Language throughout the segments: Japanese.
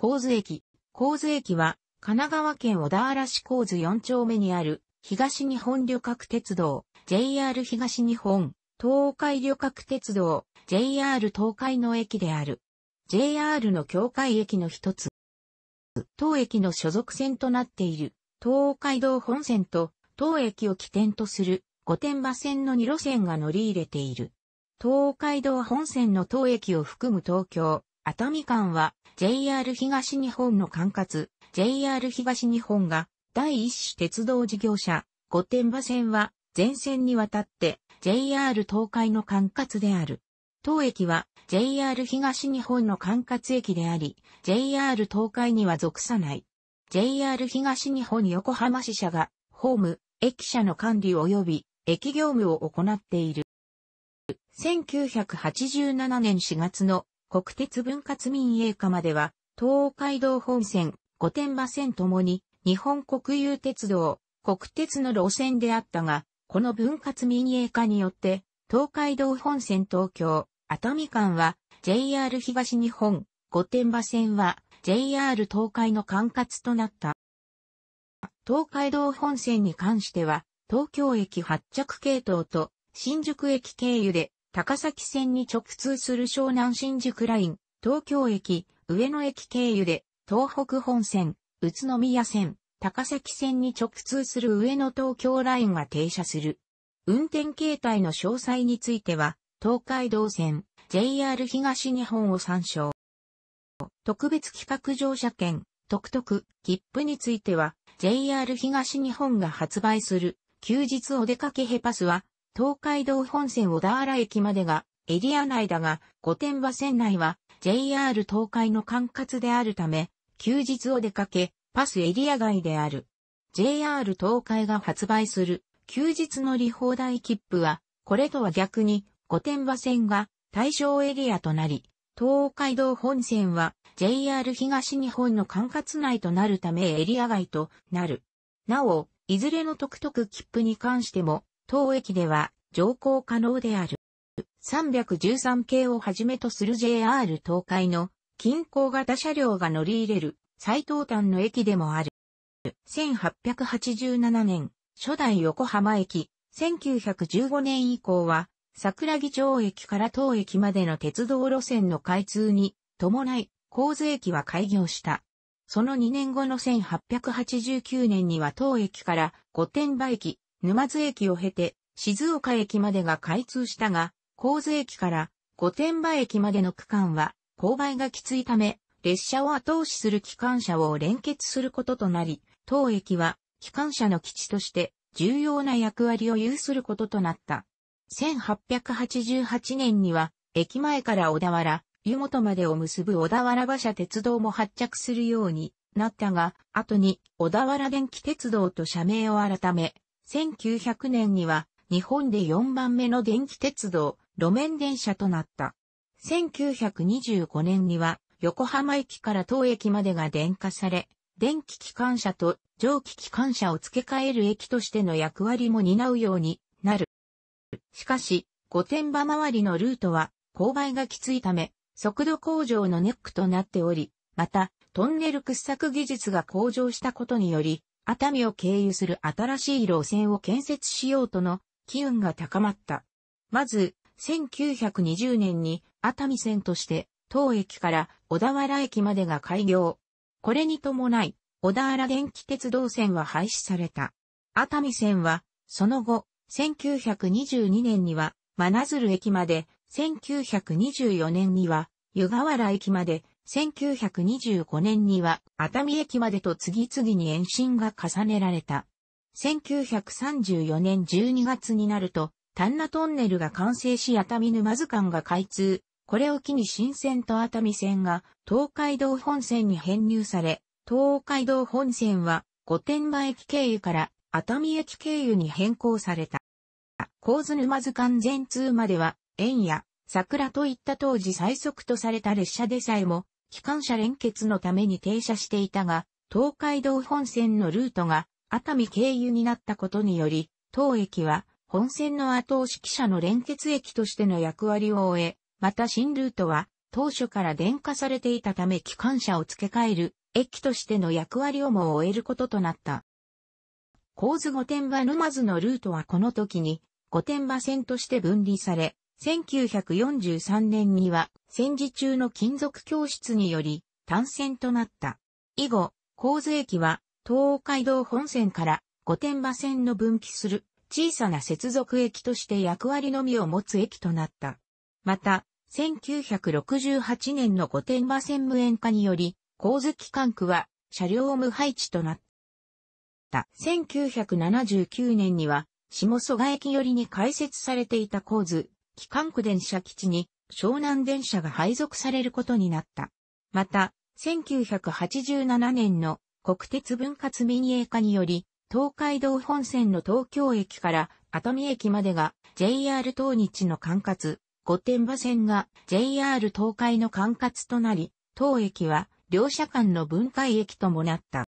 神津駅。神津駅は、神奈川県小田原市神津4丁目にある、東日本旅客鉄道、JR 東日本、東海旅客鉄道、JR 東海の駅である。JR の境界駅の一つ。当駅の所属線となっている、東海道本線と、当駅を起点とする、御殿場線の2路線が乗り入れている。東海道本線の当駅を含む東京、熱海間は JR 東日本の管轄、JR 東日本が第一種鉄道事業者、御殿場線は全線にわたって JR 東海の管轄である。当駅は JR 東日本の管轄駅であり、JR 東海には属さない。JR 東日本横浜支社が、ホーム、駅舎の管理及び、駅業務を行っている。1987年4月の国鉄分割民営化までは、東海道本線、御殿場線ともに、日本国有鉄道、国鉄の路線であったが、この分割民営化によって、東海道本線東京、熱海間は JR 東日本、御殿場線は JR 東海の管轄となった。東海道本線に関しては、東京駅発着系統と新宿駅経由で高崎線に直通する湘南新宿ライン、東京駅、上野駅経由で、東北本線、宇都宮線、高崎線に直通する上野東京ラインが停車する。運転形態の詳細については、東海道線、JR 東日本を参照。特別企画乗車券、特特、切符については、JR 東日本が発売する、休日お出かけヘパスは、東海道本線小田原駅までがエリア内だが、御殿場線内は JR 東海の管轄であるため、休日を出かけ、パスエリア外である。JR 東海が発売する休日乗り放題切符は、これとは逆に御殿場線が対象エリアとなり、東海道本線は JR 東日本の管轄内となるためエリア外となる。なお、いずれの特特切符に関しても当駅では乗降可能である。313系をはじめとする JR 東海の近郊型車両が乗り入れる最東端の駅でもある。1887年、初代横浜駅、1915年以降は桜木町駅から当駅までの鉄道路線の開通に伴い、神津駅は開業した。その2年後の1889年には当駅から御殿場駅、沼津駅を経て、静岡駅までが開通したが、神津駅から御殿場駅までの区間は、勾配がきついため、列車を後押しする機関車を連結することとなり、当駅は機関車の基地として重要な役割を有することとなった。1888年には、駅前から小田原、湯本までを結ぶ小田原馬車鉄道も発着するようになったが、後に小田原電気鉄道と社名を改め、1900年には日本で4番目の電気鉄道、路面電車となった。1925年には横浜駅から当駅までが電化され、電気機関車と蒸気機関車を付け替える駅としての役割も担うようになる。しかし、御殿場周りのルートは勾配がきついため、速度向上のネックとなっており、また、トンネル掘削技術が向上したことにより、熱海を経由する新しい路線を建設しようとの機運が高まった。まず、1920年に熱海線として当駅から小田原駅までが開業。これに伴い、小田原電気鉄道線は廃止された。熱海線は、その後、1922年には、真鶴駅まで、1924年には、湯河原駅まで、1925年には熱海駅までと次々に延伸が重ねられた。1934年12月になると、丹那トンネルが完成し熱海沼津間が開通。これを機に新線と熱海線が東海道本線に編入され、東海道本線は御殿場駅経由から熱海駅経由に変更された。構図沼津間全通までは、円や桜といった当時最速とされた列車でさえも、機関車連結のために停車していたが、東海道本線のルートが熱海経由になったことにより、当駅は本線の後押し汽車の連結駅としての役割を終え、また新ルートは当初から電化されていたため機関車を付け替える駅としての役割をも終えることとなった。構図御殿場沼津のルートはこの時に御殿場線として分離され、1943年には戦時中の金属教室により単線となった。以後、神津駅は東海道本線から御殿場線の分岐する小さな接続駅として役割のみを持つ駅となった。また、1968年の御殿場線無縁化により、神津機関区は車両無配置となった。1979年には、下蘇我駅寄りに開設されていた神津、機関区電車基地に湘南電車が配属されることになった。また、1987年の国鉄分割民営化により、東海道本線の東京駅から熱海駅までが JR 東日の管轄、御殿場線が JR 東海の管轄となり、当駅は両社間の分解駅ともなった。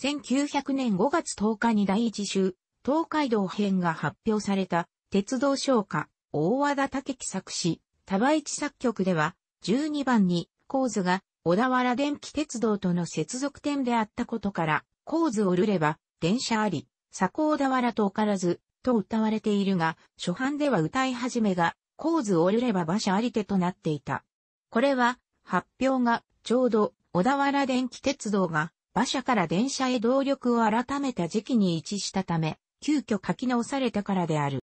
1900年5月10日に第一週、東海道編が発表された鉄道昇華、大和田武樹作詞、多倍地作曲では、12番に、構図が、小田原電気鉄道との接続点であったことから、構図を売れば、電車あり、佐古小田原とおからず、と歌われているが、初版では歌い始めが、構図を売れば馬車あり手となっていた。これは、発表が、ちょうど、小田原電気鉄道が、馬車から電車へ動力を改めた時期に一致したため、急遽書き直されたからである。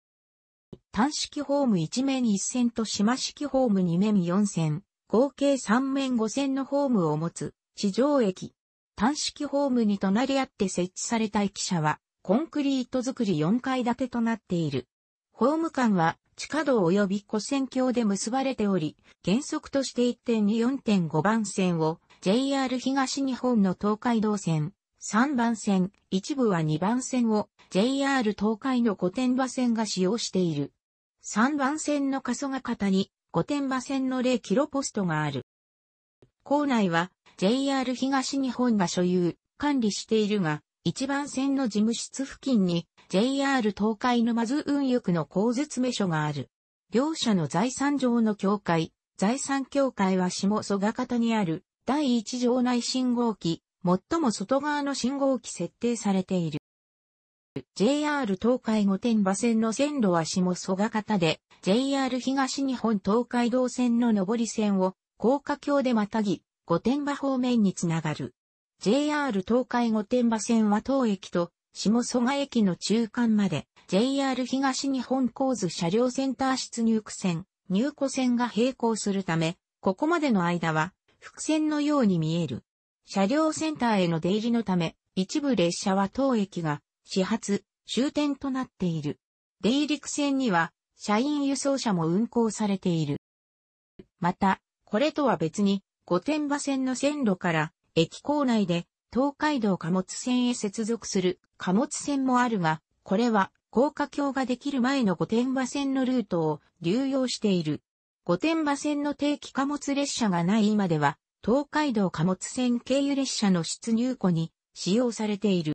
単式ホーム1面1線と島式ホーム2面4線、合計3面5線のホームを持つ、地上駅。単式ホームに隣り合って設置された駅舎は、コンクリート作り4階建てとなっている。ホーム間は、地下道及び古線橋で結ばれており、原則として1.24.5番線を JR 東日本の東海道線、3番線、一部は2番線を JR 東海の古典場線が使用している。3番線の過疎が方に御殿場線の0キロポストがある。校内は JR 東日本が所有、管理しているが、1番線の事務室付近に JR 東海のまず運輸区の交絶名所がある。両社の財産上の境界、財産境界は下蘇我方にある第1条内信号機、最も外側の信号機設定されている。JR 東海御殿場線の線路は下蘇我方で、JR 東日本東海道線の上り線を高架橋でまたぎ、御殿場方面につながる。JR 東海御殿場線は当駅と下蘇我駅の中間まで JR 東日本構図車両センター出入区線、入庫線が並行するため、ここまでの間は伏線のように見える。車両センターへの出入りのため、一部列車は当駅が始発、終点となっている。出入陸線には、社員輸送車も運行されている。また、これとは別に、御殿場線の線路から、駅構内で、東海道貨物線へ接続する貨物線もあるが、これは、高架橋ができる前の御殿場線のルートを流用している。御殿場線の定期貨物列車がない今では、東海道貨物線経由列車の出入庫に使用されている。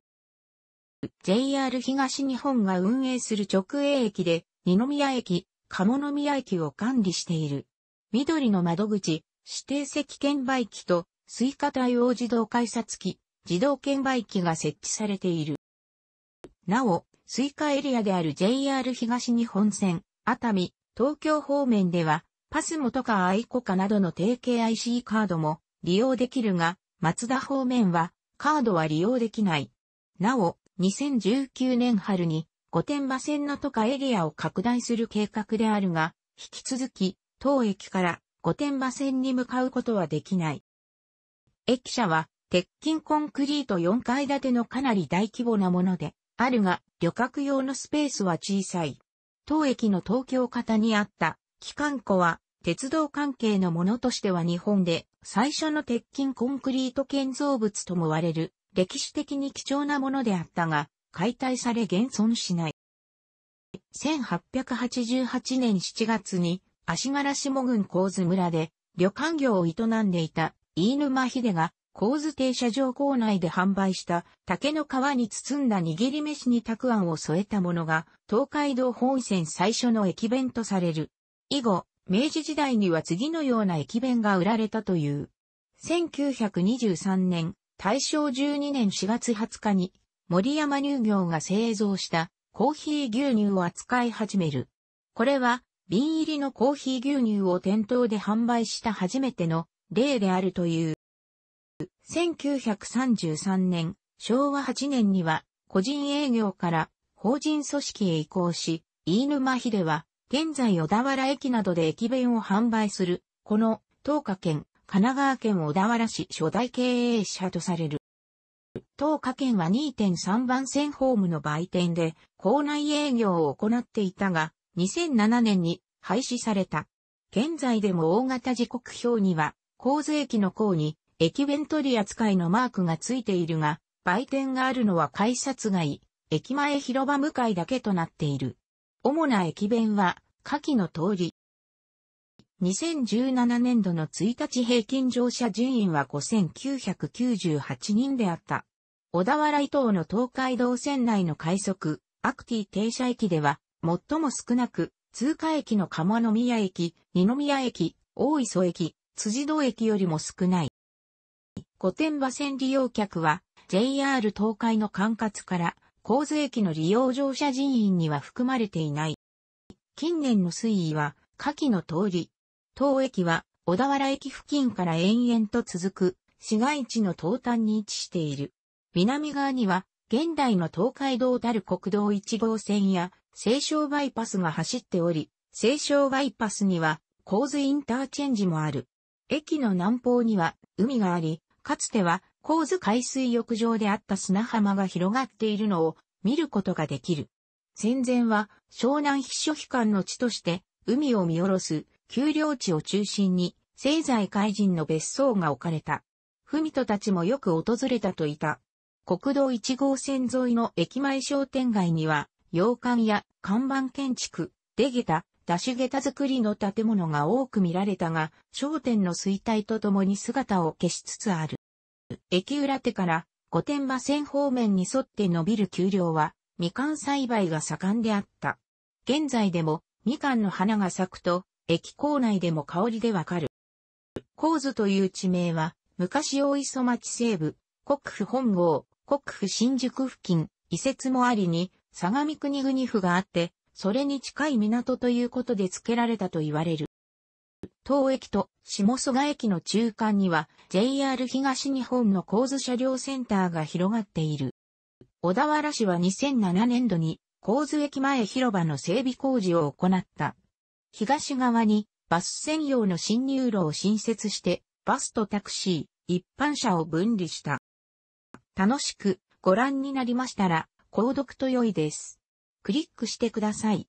JR 東日本が運営する直営駅で、二宮駅、鴨宮駅を管理している。緑の窓口、指定席券売機と、スイカ対応自動改札機、自動券売機が設置されている。なお、スイカエリアである JR 東日本線、熱海、東京方面では、パスモとかアイコカなどの提携 IC カードも利用できるが、松田方面は、カードは利用できない。なお、2019年春に御殿場線の都下エリアを拡大する計画であるが、引き続き、当駅から御殿場線に向かうことはできない。駅舎は、鉄筋コンクリート4階建てのかなり大規模なもので、あるが、旅客用のスペースは小さい。当駅の東京方にあった、機関庫は、鉄道関係のものとしては日本で最初の鉄筋コンクリート建造物とも言われる歴史的に貴重なものであったが、解体され現存しない。1888年7月に足柄下郡神津村で旅館業を営んでいた飯沼秀が神津停車場構内で販売した竹の皮に包んだ握り飯にたくあんを添えたものが東海道本線最初の駅弁とされる。以後、明治時代には次のような駅弁が売られたという。1923年、大正12年4月20日に森山乳業が製造したコーヒー牛乳を扱い始める。これは瓶入りのコーヒー牛乳を店頭で販売した初めての例であるという。1933年、昭和8年には個人営業から法人組織へ移行し、飯沼秀は現在小田原駅などで駅弁を販売する、この東華圏神奈川県小田原市初代経営者とされる。当家県は2.3番線ホームの売店で校内営業を行っていたが、2007年に廃止された。現在でも大型時刻表には、洪水駅の項に駅弁取り扱いのマークがついているが、売店があるのは改札外、駅前広場向かいだけとなっている。主な駅弁は、下記の通り、2017年度の1日平均乗車人員は5998人であった。小田原伊東の東海道線内の快速、アクティ停車駅では、最も少なく、通過駅の鴨宮駅、二宮駅、大磯駅、辻堂駅よりも少ない。御殿場線利用客は、JR 東海の管轄から、神津駅の利用乗車人員には含まれていない。近年の推移は、下記の通り、当駅は小田原駅付近から延々と続く市街地の東端に位置している。南側には現代の東海道たる国道1号線や西湘バイパスが走っており、西湘バイパスには洪水インターチェンジもある。駅の南方には海があり、かつては洪水海水浴場であった砂浜が広がっているのを見ることができる。戦前は湘南秘書機関の地として海を見下ろす丘陵地を中心に、西西海人の別荘が置かれた。文人たちもよく訪れたといた。国道1号線沿いの駅前商店街には、洋館や看板建築、出下駄、出し下駄作りの建物が多く見られたが、商店の衰退とともに姿を消しつつある。駅裏手から御殿場線方面に沿って伸びる丘陵は、みかん栽培が盛んであった。現在でもみかんの花が咲くと、駅構内でも香りでわかる。構図という地名は、昔大磯町西部、国府本郷、国府新宿付近、移設もありに、相模国国府があって、それに近い港ということで付けられたと言われる。当駅と下蘇我駅の中間には JR 東日本の構図車両センターが広がっている。小田原市は2007年度に構図駅前広場の整備工事を行った。東側にバス専用の進入路を新設して、バスとタクシー、一般車を分離した。楽しくご覧になりましたら、購読と良いです。クリックしてください。